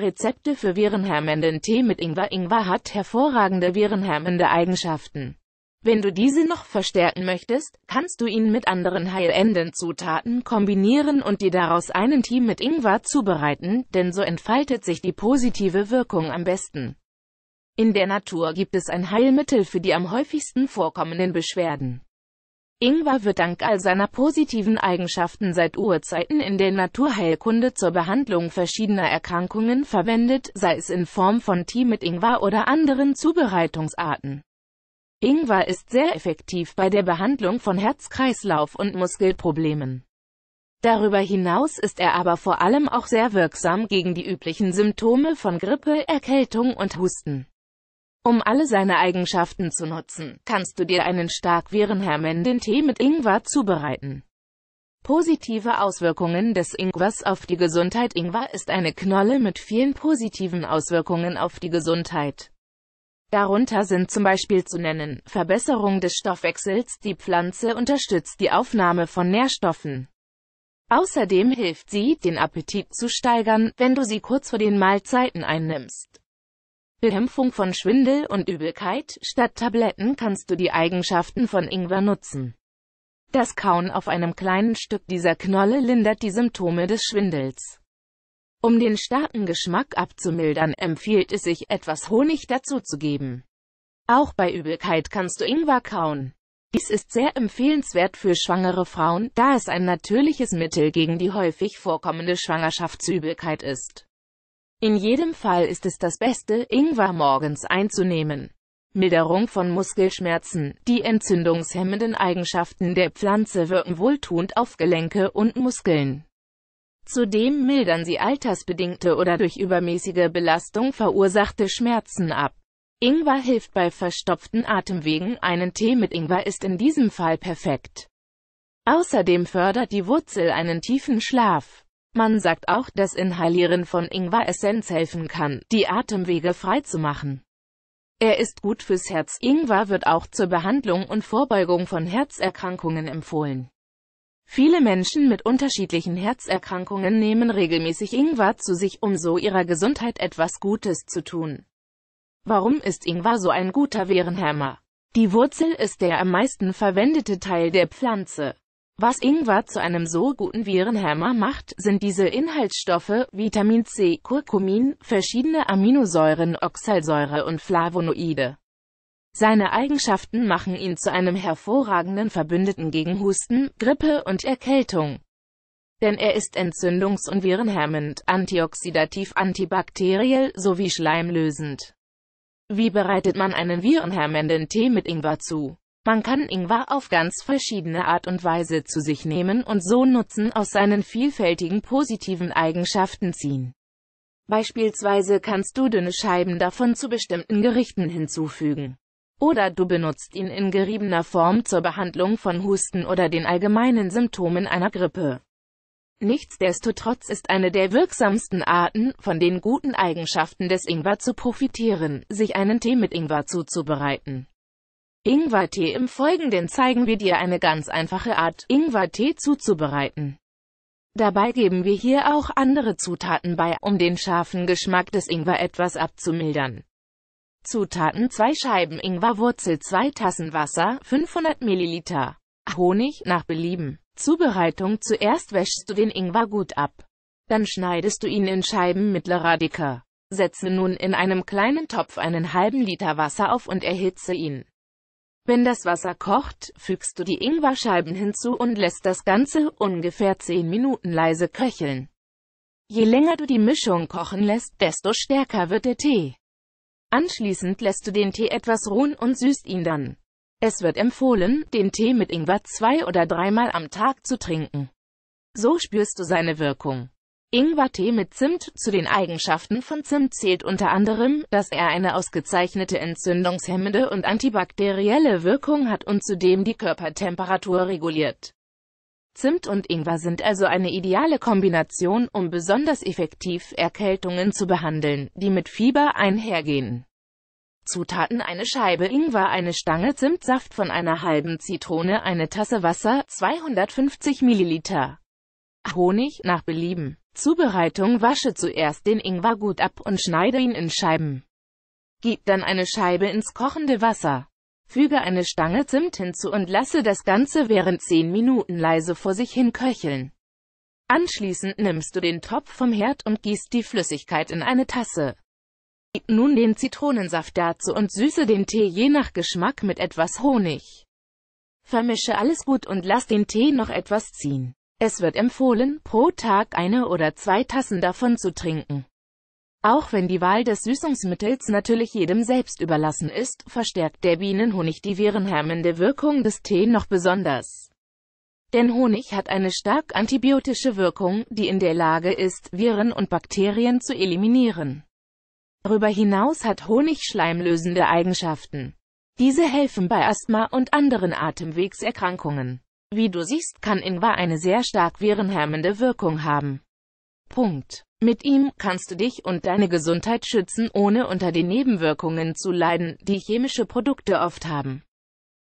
Rezepte für virenhemmenden Tee mit Ingwer Ingwer hat hervorragende virenhemmende Eigenschaften. Wenn du diese noch verstärken möchtest, kannst du ihn mit anderen heilenden Zutaten kombinieren und dir daraus einen Tee mit Ingwer zubereiten, denn so entfaltet sich die positive Wirkung am besten. In der Natur gibt es ein Heilmittel für die am häufigsten vorkommenden Beschwerden. Ingwer wird dank all seiner positiven Eigenschaften seit Urzeiten in der Naturheilkunde zur Behandlung verschiedener Erkrankungen verwendet, sei es in Form von Tee mit Ingwer oder anderen Zubereitungsarten. Ingwer ist sehr effektiv bei der Behandlung von Herz-Kreislauf- und Muskelproblemen. Darüber hinaus ist er aber vor allem auch sehr wirksam gegen die üblichen Symptome von Grippe, Erkältung und Husten. Um alle seine Eigenschaften zu nutzen, kannst du dir einen stark virenhemmenden Tee mit Ingwer zubereiten. Positive Auswirkungen des Ingwers auf die Gesundheit Ingwer ist eine Knolle mit vielen positiven Auswirkungen auf die Gesundheit. Darunter sind zum Beispiel zu nennen, Verbesserung des Stoffwechsels, die Pflanze unterstützt die Aufnahme von Nährstoffen. Außerdem hilft sie, den Appetit zu steigern, wenn du sie kurz vor den Mahlzeiten einnimmst. Bekämpfung von Schwindel und Übelkeit. Statt Tabletten kannst du die Eigenschaften von Ingwer nutzen. Das Kauen auf einem kleinen Stück dieser Knolle lindert die Symptome des Schwindels. Um den starken Geschmack abzumildern, empfiehlt es sich, etwas Honig dazuzugeben. Auch bei Übelkeit kannst du Ingwer kauen. Dies ist sehr empfehlenswert für schwangere Frauen, da es ein natürliches Mittel gegen die häufig vorkommende Schwangerschaftsübelkeit ist. In jedem Fall ist es das Beste, Ingwer morgens einzunehmen. Milderung von Muskelschmerzen. Die entzündungshemmenden Eigenschaften der Pflanze wirken wohltuend auf Gelenke und Muskeln. Zudem mildern sie altersbedingte oder durch übermäßige Belastung verursachte Schmerzen ab. Ingwer hilft bei verstopften Atemwegen, einen Tee mit Ingwer ist in diesem Fall perfekt. Außerdem fördert die Wurzel einen tiefen Schlaf. Man sagt auch, dass Inhalieren von Ingwer-Essenz helfen kann, die Atemwege freizumachen. Er ist gut fürs Herz. Ingwer wird auch zur Behandlung und Vorbeugung von Herzerkrankungen empfohlen. Viele Menschen mit unterschiedlichen Herzerkrankungen nehmen regelmäßig Ingwer zu sich, um so ihrer Gesundheit etwas Gutes zu tun. Warum ist Ingwer so ein guter Virenhemmer? Die Wurzel ist der am meisten verwendete Teil der Pflanze. Was Ingwer zu einem so guten Virenhammer macht, sind diese Inhaltsstoffe, Vitamin C, Kurkumin, verschiedene Aminosäuren, Oxalsäure und Flavonoide. Seine Eigenschaften machen ihn zu einem hervorragenden Verbündeten gegen Husten, Grippe und Erkältung. Denn er ist entzündungs- und virenhemmend, antioxidativ, antibakteriell sowie schleimlösend. Wie bereitet man einen virenhemmenden Tee mit Ingwer zu? Man kann Ingwer auf ganz verschiedene Art und Weise zu sich nehmen und so Nutzen aus seinen vielfältigen positiven Eigenschaften ziehen. Beispielsweise kannst du dünne Scheiben davon zu bestimmten Gerichten hinzufügen. Oder du benutzt ihn in geriebener Form zur Behandlung von Husten oder den allgemeinen Symptomen einer Grippe. Nichtsdestotrotz ist eine der wirksamsten Arten, von den guten Eigenschaften des Ingwer zu profitieren, sich einen Tee mit Ingwer zuzubereiten. Ingwertee Im Folgenden zeigen wir dir eine ganz einfache Art, Ingwertee zuzubereiten. Dabei geben wir hier auch andere Zutaten bei, um den scharfen Geschmack des Ingwer etwas abzumildern. Zutaten 2 Scheiben Ingwerwurzel 2 Tassen Wasser 500 ml Honig nach Belieben. Zubereitung Zuerst wäschst du den Ingwer gut ab. Dann schneidest du ihn in Scheiben mittlerer Dicke. Setze nun in einem kleinen Topf einen halben Liter Wasser auf und erhitze ihn. Wenn das Wasser kocht, fügst du die Ingwerscheiben hinzu und lässt das Ganze ungefähr 10 Minuten leise köcheln. Je länger du die Mischung kochen lässt, desto stärker wird der Tee. Anschließend lässt du den Tee etwas ruhen und süßt ihn dann. Es wird empfohlen, den Tee mit Ingwer zwei- oder dreimal am Tag zu trinken. So spürst du seine Wirkung. Ingwertee mit Zimt Zu den Eigenschaften von Zimt zählt unter anderem, dass er eine ausgezeichnete entzündungshemmende und antibakterielle Wirkung hat und zudem die Körpertemperatur reguliert. Zimt und Ingwer sind also eine ideale Kombination, um besonders effektiv Erkältungen zu behandeln, die mit Fieber einhergehen. Zutaten eine Scheibe Ingwer, eine Stange Zimtsaft von einer halben Zitrone, eine Tasse Wasser, 250 ml. Honig, nach Belieben. Zubereitung Wasche zuerst den Ingwer gut ab und schneide ihn in Scheiben. Gib dann eine Scheibe ins kochende Wasser. Füge eine Stange Zimt hinzu und lasse das Ganze während 10 Minuten leise vor sich hin köcheln. Anschließend nimmst du den Topf vom Herd und gießt die Flüssigkeit in eine Tasse. Gib nun den Zitronensaft dazu und süße den Tee je nach Geschmack mit etwas Honig. Vermische alles gut und lass den Tee noch etwas ziehen. Es wird empfohlen, pro Tag eine oder zwei Tassen davon zu trinken. Auch wenn die Wahl des Süßungsmittels natürlich jedem selbst überlassen ist, verstärkt der Bienenhonig die virenhemmende Wirkung des Tee noch besonders. Denn Honig hat eine stark antibiotische Wirkung, die in der Lage ist, Viren und Bakterien zu eliminieren. Darüber hinaus hat Honig schleimlösende Eigenschaften. Diese helfen bei Asthma und anderen Atemwegserkrankungen. Wie du siehst, kann Ingwer eine sehr stark virenhemmende Wirkung haben. Punkt. Mit ihm kannst du dich und deine Gesundheit schützen, ohne unter den Nebenwirkungen zu leiden, die chemische Produkte oft haben.